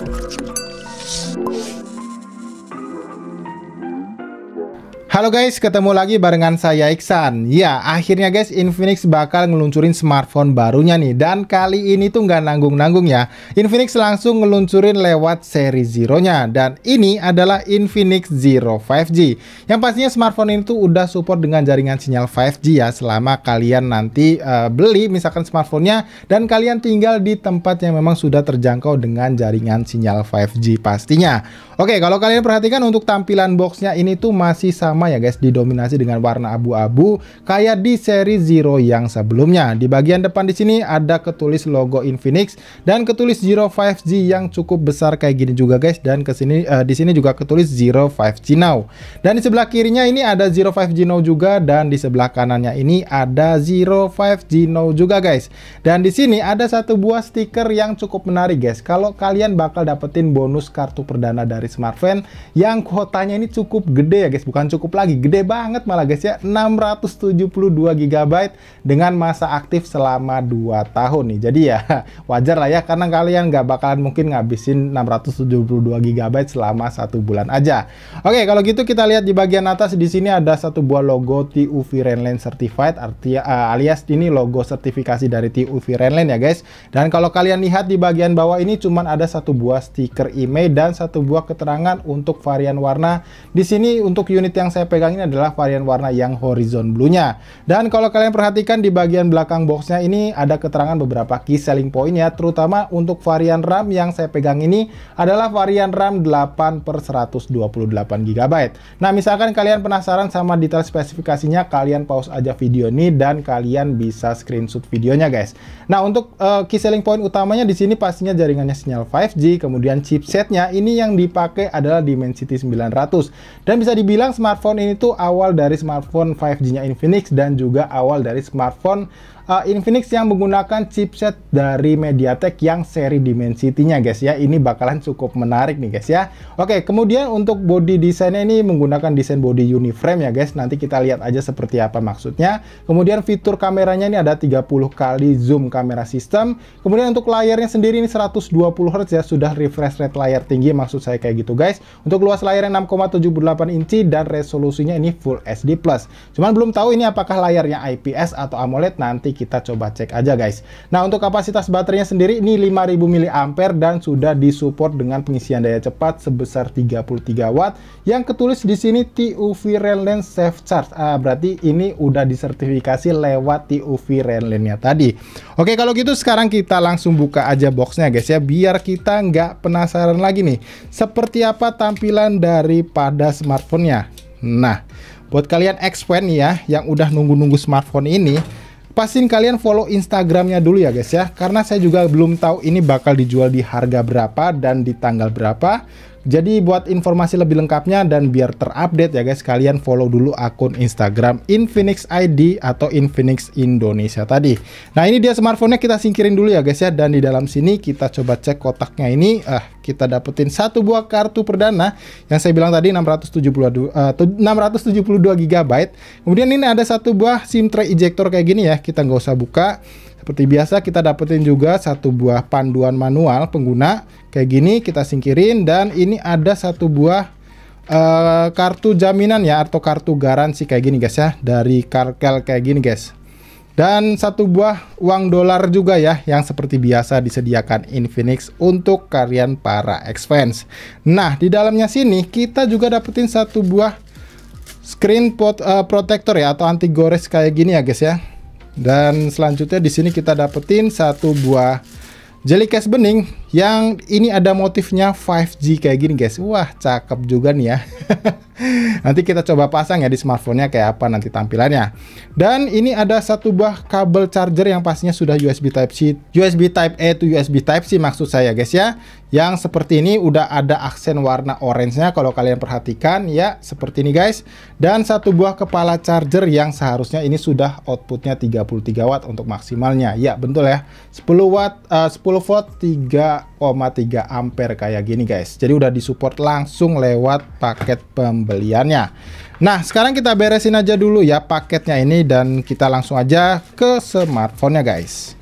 Thank you. Halo guys, ketemu lagi barengan saya Iksan Ya, akhirnya guys Infinix bakal ngeluncurin smartphone barunya nih Dan kali ini tuh nggak nanggung-nanggung ya Infinix langsung ngeluncurin lewat seri Zero-nya Dan ini adalah Infinix Zero 5G Yang pastinya smartphone ini tuh udah support dengan jaringan sinyal 5G ya Selama kalian nanti uh, beli misalkan smartphone-nya Dan kalian tinggal di tempat yang memang sudah terjangkau dengan jaringan sinyal 5G pastinya Oke, kalau kalian perhatikan untuk tampilan boxnya ini tuh masih sama ya guys, didominasi dengan warna abu-abu kayak di seri Zero yang sebelumnya. Di bagian depan di sini ada ketulis logo Infinix dan ketulis Zero 5G yang cukup besar kayak gini juga guys dan kesini uh, eh, di sini juga ketulis Zero 5G Now. Dan di sebelah kirinya ini ada Zero 5G Now juga dan di sebelah kanannya ini ada Zero 5G Now juga guys. Dan di sini ada satu buah stiker yang cukup menarik guys. Kalau kalian bakal dapetin bonus kartu perdana dari smartphone yang kuotanya ini cukup gede ya guys, bukan cukup lagi, gede banget malah guys ya, 672 GB dengan masa aktif selama 2 tahun nih. Jadi ya wajar lah ya, karena kalian nggak bakalan mungkin ngabisin 672 GB selama satu bulan aja. Oke, kalau gitu kita lihat di bagian atas di sini ada satu buah logo TU Renland Certified, arti, uh, alias ini logo sertifikasi dari TU Renland ya guys. Dan kalau kalian lihat di bagian bawah ini cuman ada satu buah stiker IMEI dan satu buah keterangan untuk varian warna. Di sini untuk unit yang saya pegang ini adalah varian warna yang horizon blue-nya. Dan kalau kalian perhatikan di bagian belakang boxnya ini ada keterangan beberapa key selling point ya, terutama untuk varian RAM yang saya pegang ini adalah varian RAM 8 per 128GB. Nah, misalkan kalian penasaran sama detail spesifikasinya, kalian pause aja video ini dan kalian bisa screenshot videonya guys. Nah, untuk uh, key selling point utamanya di sini pastinya jaringannya sinyal 5G, kemudian chipsetnya ini yang dipakai adalah Dimensity 900. Dan bisa dibilang smartphone smartphone ini tuh awal dari smartphone 5G-nya Infinix dan juga awal dari smartphone uh, Infinix yang menggunakan chipset dari MediaTek yang seri Dimensity-nya guys ya. Ini bakalan cukup menarik nih guys ya. Oke, kemudian untuk body desainnya ini menggunakan desain body uniframe ya guys. Nanti kita lihat aja seperti apa maksudnya. Kemudian fitur kameranya ini ada 30 kali zoom kamera sistem. Kemudian untuk layarnya sendiri ini 120 Hz ya, sudah refresh rate layar tinggi maksud saya kayak gitu guys. Untuk luas layarnya 6,78 inci dan resolusi resolusinya ini Full HD+. Cuman belum tahu ini apakah layarnya IPS atau AMOLED, nanti kita coba cek aja guys. Nah untuk kapasitas baterainya sendiri ini 5000 mAh dan sudah disupport dengan pengisian daya cepat sebesar 33 watt yang ketulis di sini TUV Renlen Safe Charge. Ah, berarti ini udah disertifikasi lewat TUV Redline-nya tadi. Oke kalau gitu sekarang kita langsung buka aja boxnya guys ya biar kita nggak penasaran lagi nih seperti apa tampilan daripada smartphone-nya. Nah, buat kalian x ya yang udah nunggu-nunggu smartphone ini, pastiin kalian follow Instagramnya dulu ya guys ya karena saya juga belum tahu ini bakal dijual di harga berapa dan di tanggal berapa jadi buat informasi lebih lengkapnya dan biar terupdate ya guys, kalian follow dulu akun Instagram Infinix ID atau Infinix Indonesia tadi. Nah ini dia smartphone-nya kita singkirin dulu ya guys ya, dan di dalam sini kita coba cek kotaknya ini, eh, kita dapetin satu buah kartu perdana yang saya bilang tadi 672 uh, 672 GB. Kemudian ini ada satu buah SIM tray ejector kayak gini ya, kita nggak usah buka. Seperti biasa kita dapetin juga satu buah panduan manual pengguna. Kayak gini kita singkirin dan ini ada satu buah uh, kartu jaminan ya atau kartu garansi kayak gini guys ya dari Karkel kayak gini guys dan satu buah uang dolar juga ya yang seperti biasa disediakan Infinix untuk kalian para X-fans. Nah, di dalamnya sini kita juga dapetin satu buah screen pot, uh, protector ya atau anti gores kayak gini ya guys ya. Dan selanjutnya di sini kita dapetin satu buah jelly case bening yang ini ada motifnya 5G kayak gini guys. Wah, cakep juga nih ya. nanti kita coba pasang ya di smartphone-nya kayak apa nanti tampilannya. Dan ini ada satu buah kabel charger yang pastinya sudah USB Type C, USB Type A e to USB Type C maksud saya guys ya yang seperti ini udah ada aksen warna orange-nya kalau kalian perhatikan ya seperti ini guys dan satu buah kepala charger yang seharusnya ini sudah outputnya 33 watt untuk maksimalnya ya betul ya 10 watt eh, uh, 10 volt 3,3 ampere kayak gini guys jadi udah disupport langsung lewat paket pembeliannya nah sekarang kita beresin aja dulu ya paketnya ini dan kita langsung aja ke smartphone-nya guys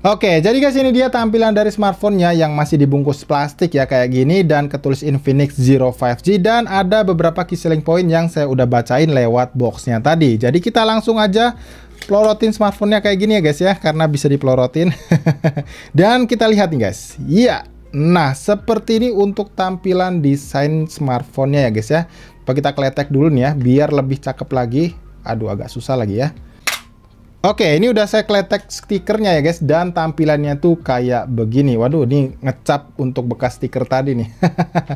Oke, jadi guys ini dia tampilan dari smartphone-nya yang masih dibungkus plastik ya kayak gini dan ketulis Infinix Zero 5G dan ada beberapa key selling point yang saya udah bacain lewat boxnya tadi. Jadi kita langsung aja pelorotin smartphone-nya kayak gini ya guys ya karena bisa dipelorotin. dan kita lihat nih guys. Iya. Nah, seperti ini untuk tampilan desain smartphone-nya ya guys ya. Coba kita kletek dulu nih ya biar lebih cakep lagi. Aduh agak susah lagi ya. Oke, ini udah saya kletek stikernya ya guys dan tampilannya tuh kayak begini. Waduh, ini ngecap untuk bekas stiker tadi nih.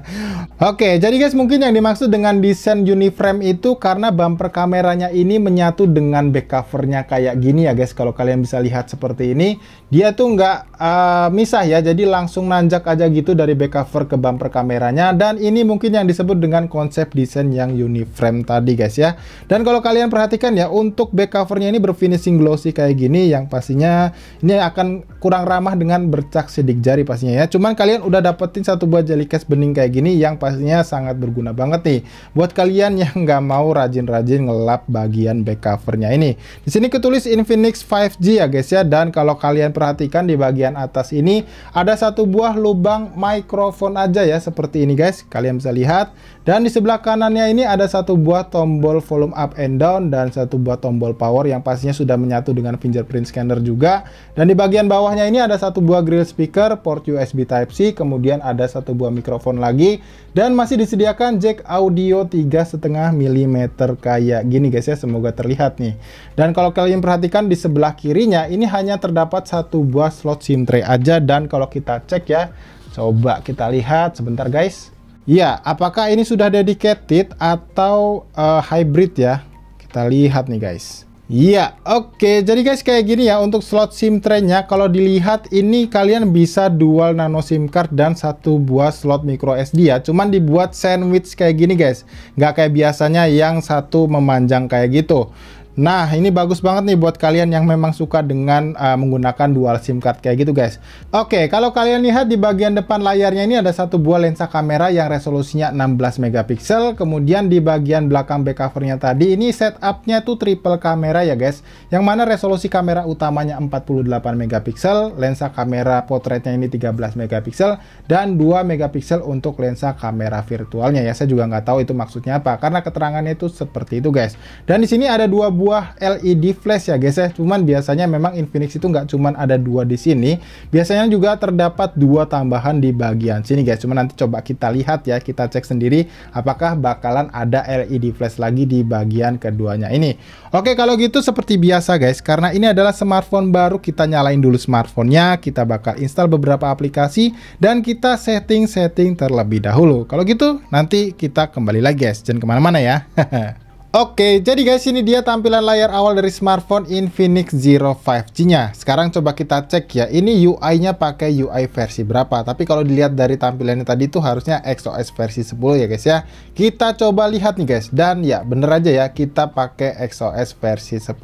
Oke, jadi guys mungkin yang dimaksud dengan desain Uniframe itu karena bumper kameranya ini menyatu dengan back covernya kayak gini ya guys. Kalau kalian bisa lihat seperti ini, dia tuh nggak uh, misah ya. Jadi langsung nanjak aja gitu dari back cover ke bumper kameranya dan ini mungkin yang disebut dengan konsep desain yang Uniframe tadi guys ya. Dan kalau kalian perhatikan ya untuk back covernya ini berfinishing glossy kayak gini yang pastinya ini akan kurang ramah dengan bercak sidik jari pastinya ya. Cuman kalian udah dapetin satu buah jelly case bening kayak gini yang pastinya sangat berguna banget nih buat kalian yang nggak mau rajin-rajin ngelap bagian back covernya ini. Di sini ketulis Infinix 5G ya guys ya dan kalau kalian perhatikan di bagian atas ini ada satu buah lubang microphone aja ya seperti ini guys. Kalian bisa lihat dan di sebelah kanannya ini ada satu buah tombol volume up and down dan satu buah tombol power yang pastinya sudah menyatu dengan fingerprint scanner juga. Dan di bagian bawahnya ini ada satu buah grill speaker, port USB Type-C, kemudian ada satu buah mikrofon lagi. Dan masih disediakan jack audio 3,5 mm kayak gini guys ya, semoga terlihat nih. Dan kalau kalian perhatikan di sebelah kirinya ini hanya terdapat satu buah slot SIM tray aja dan kalau kita cek ya, coba kita lihat sebentar guys. Ya, apakah ini sudah dedicated atau uh, hybrid ya? Kita lihat nih guys. Iya, oke. Okay. Jadi guys kayak gini ya untuk slot SIM tray-nya kalau dilihat ini kalian bisa dual nano SIM card dan satu buah slot micro SD ya. Cuman dibuat sandwich kayak gini guys. Nggak kayak biasanya yang satu memanjang kayak gitu. Nah, ini bagus banget nih buat kalian yang memang suka dengan uh, menggunakan dual SIM card kayak gitu, guys. Oke, kalau kalian lihat di bagian depan layarnya ini ada satu buah lensa kamera yang resolusinya 16 megapiksel, kemudian di bagian belakang back covernya tadi ini setupnya tuh triple kamera ya, guys. Yang mana resolusi kamera utamanya 48 megapiksel, lensa kamera potretnya ini 13 megapiksel dan 2 megapiksel untuk lensa kamera virtualnya ya. Saya juga nggak tahu itu maksudnya apa karena keterangannya itu seperti itu, guys. Dan di sini ada dua buah sebuah LED flash ya guys ya. Cuman biasanya memang Infinix itu nggak cuman ada dua di sini. Biasanya juga terdapat dua tambahan di bagian sini guys. Cuman nanti coba kita lihat ya, kita cek sendiri apakah bakalan ada LED flash lagi di bagian keduanya ini. Oke kalau gitu seperti biasa guys, karena ini adalah smartphone baru kita nyalain dulu smartphone-nya, kita bakal install beberapa aplikasi dan kita setting-setting terlebih dahulu. Kalau gitu nanti kita kembali lagi guys, jangan kemana-mana ya. Oke, jadi guys ini dia tampilan layar awal dari smartphone Infinix Zero 5G-nya. Sekarang coba kita cek ya, ini UI-nya pakai UI versi berapa. Tapi kalau dilihat dari tampilannya tadi itu harusnya XOS versi 10 ya guys ya. Kita coba lihat nih guys, dan ya bener aja ya, kita pakai XOS versi 10.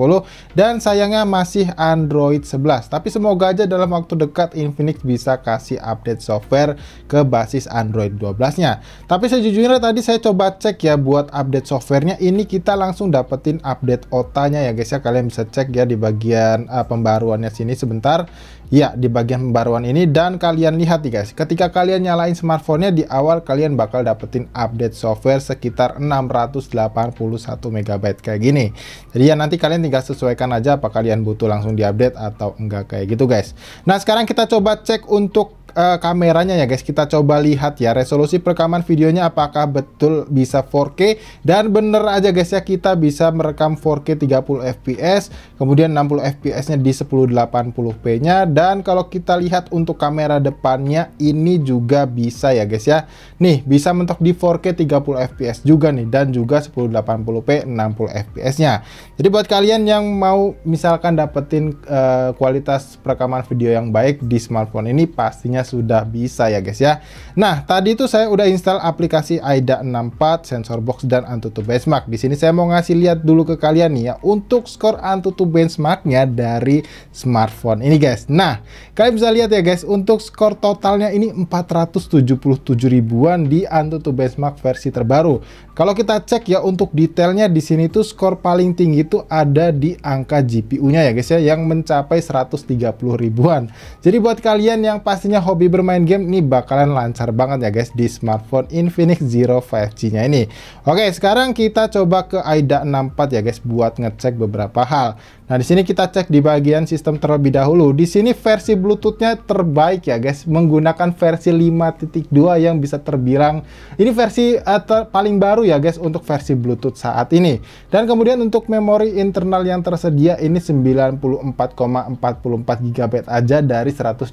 Dan sayangnya masih Android 11. Tapi semoga aja dalam waktu dekat Infinix bisa kasih update software ke basis Android 12-nya. Tapi sejujurnya tadi saya coba cek ya buat update softwarenya, ini kita kita langsung dapetin update otanya ya guys ya kalian bisa cek ya di bagian uh, pembaruannya sini sebentar ya di bagian pembaruan ini dan kalian lihat nih guys ketika kalian nyalain smartphone-nya di awal kalian bakal dapetin update software sekitar 681 MB kayak gini jadi ya nanti kalian tinggal sesuaikan aja apa kalian butuh langsung diupdate atau enggak kayak gitu guys nah sekarang kita coba cek untuk uh, kameranya ya guys kita coba lihat ya resolusi perekaman videonya apakah betul bisa 4K dan bener aja guys ya kita bisa merekam 4K 30 fps kemudian 60 fps nya di 1080p nya dan kalau kita lihat untuk kamera depannya ini juga bisa ya guys ya nih bisa mentok di 4K 30 fps juga nih dan juga 1080p 60 fps nya jadi buat kalian yang mau misalkan dapetin uh, kualitas perekaman video yang baik di smartphone ini pastinya sudah bisa ya guys ya. Nah, tadi itu saya udah install aplikasi AIDA 64, box dan Antutu Benchmark. Di sini saya mau ngasih lihat dulu ke kalian nih ya, untuk skor Antutu Benchmarknya dari smartphone ini guys. Nah, kalian bisa lihat ya guys, untuk skor totalnya ini 477 ribuan di Antutu Benchmark versi terbaru. Kalau kita cek ya untuk detailnya di sini tuh skor paling tinggi itu ada di angka GPU-nya ya guys ya yang mencapai 130 ribuan. Jadi buat kalian yang pastinya hobi bermain game ini bakalan lancar banget ya guys di smartphone Infinix Zero 5G-nya ini. Oke, sekarang kita coba ke AIDA 64 ya guys buat ngecek beberapa hal. Nah, di sini kita cek di bagian sistem terlebih dahulu. Di sini versi Bluetooth-nya terbaik ya, guys. Menggunakan versi 5.2 yang bisa terbilang ini versi uh, ter paling baru ya, guys, untuk versi Bluetooth saat ini. Dan kemudian untuk memori internal yang tersedia ini 94,44 GB aja dari 128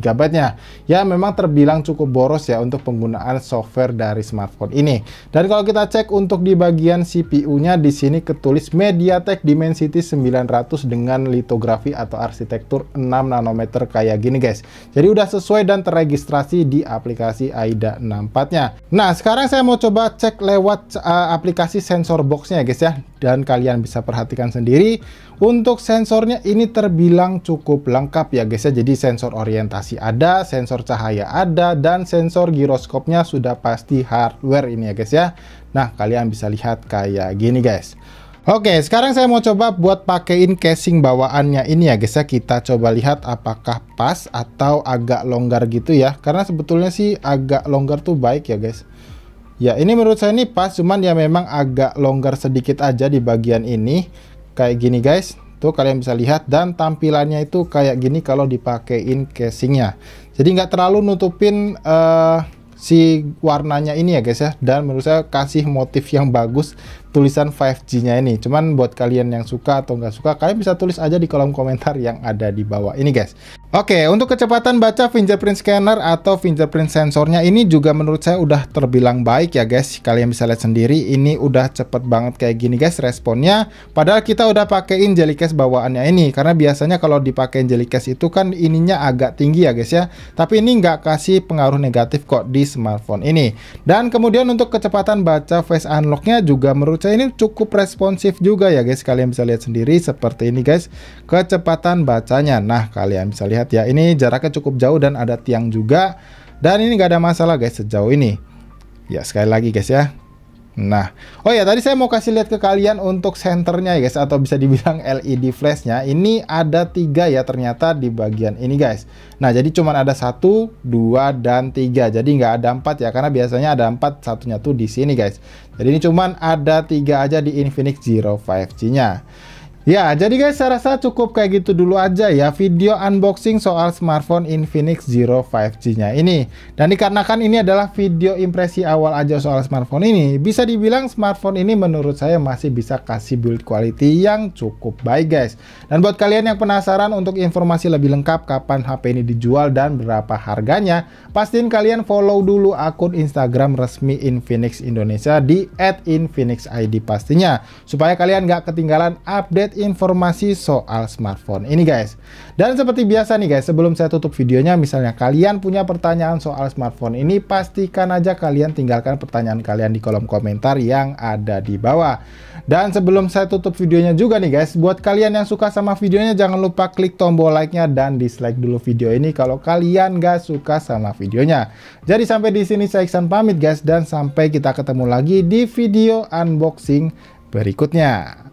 GB-nya. Ya, memang terbilang cukup boros ya untuk penggunaan software dari smartphone ini. Dan kalau kita cek untuk di bagian CPU-nya di sini ketulis MediaTek Dimensity 9 900 dengan litografi atau arsitektur 6 nanometer kayak gini guys. Jadi udah sesuai dan terregistrasi di aplikasi AIDA 64-nya. Nah, sekarang saya mau coba cek lewat uh, aplikasi sensor box-nya guys ya. Dan kalian bisa perhatikan sendiri untuk sensornya ini terbilang cukup lengkap ya guys ya. Jadi sensor orientasi ada, sensor cahaya ada dan sensor giroskopnya sudah pasti hardware ini ya guys ya. Nah, kalian bisa lihat kayak gini guys. Oke, sekarang saya mau coba buat pakein casing bawaannya ini ya guys ya. Kita coba lihat apakah pas atau agak longgar gitu ya. Karena sebetulnya sih agak longgar tuh baik ya guys. Ya, ini menurut saya ini pas, cuman ya memang agak longgar sedikit aja di bagian ini. Kayak gini guys. Tuh kalian bisa lihat dan tampilannya itu kayak gini kalau dipakein casingnya. Jadi nggak terlalu nutupin... Uh, si warnanya ini ya guys ya dan menurut saya kasih motif yang bagus tulisan 5G-nya ini. Cuman buat kalian yang suka atau nggak suka, kalian bisa tulis aja di kolom komentar yang ada di bawah ini guys. Oke, untuk kecepatan baca fingerprint scanner atau fingerprint sensornya ini juga menurut saya udah terbilang baik ya guys. Kalian bisa lihat sendiri, ini udah cepet banget kayak gini guys responnya. Padahal kita udah pakein jelly case bawaannya ini, karena biasanya kalau dipakein jelly case itu kan ininya agak tinggi ya guys ya. Tapi ini nggak kasih pengaruh negatif kok di smartphone ini. Dan kemudian untuk kecepatan baca face unlocknya juga menurut menurut saya ini cukup responsif juga ya guys kalian bisa lihat sendiri seperti ini guys kecepatan bacanya nah kalian bisa lihat ya ini jaraknya cukup jauh dan ada tiang juga dan ini nggak ada masalah guys sejauh ini ya sekali lagi guys ya Nah, oh ya tadi saya mau kasih lihat ke kalian untuk senternya ya guys atau bisa dibilang LED flashnya. Ini ada tiga ya ternyata di bagian ini guys. Nah jadi cuma ada satu, dua dan tiga. Jadi nggak ada empat ya karena biasanya ada empat satunya tuh di sini guys. Jadi ini cuma ada tiga aja di Infinix Zero 5G-nya. Ya, jadi guys, saya rasa cukup kayak gitu dulu aja ya video unboxing soal smartphone Infinix Zero 5G-nya ini. Dan dikarenakan ini adalah video impresi awal aja soal smartphone ini, bisa dibilang smartphone ini menurut saya masih bisa kasih build quality yang cukup baik guys. Dan buat kalian yang penasaran untuk informasi lebih lengkap kapan HP ini dijual dan berapa harganya, pastiin kalian follow dulu akun Instagram resmi Infinix Indonesia di @infinixid pastinya supaya kalian nggak ketinggalan update informasi soal smartphone ini guys. Dan seperti biasa nih guys, sebelum saya tutup videonya, misalnya kalian punya pertanyaan soal smartphone ini, pastikan aja kalian tinggalkan pertanyaan kalian di kolom komentar yang ada di bawah. Dan sebelum saya tutup videonya juga nih guys, buat kalian yang suka sama videonya, jangan lupa klik tombol like-nya dan dislike dulu video ini kalau kalian gak suka sama videonya. Jadi sampai di sini saya Iksan pamit guys, dan sampai kita ketemu lagi di video unboxing berikutnya.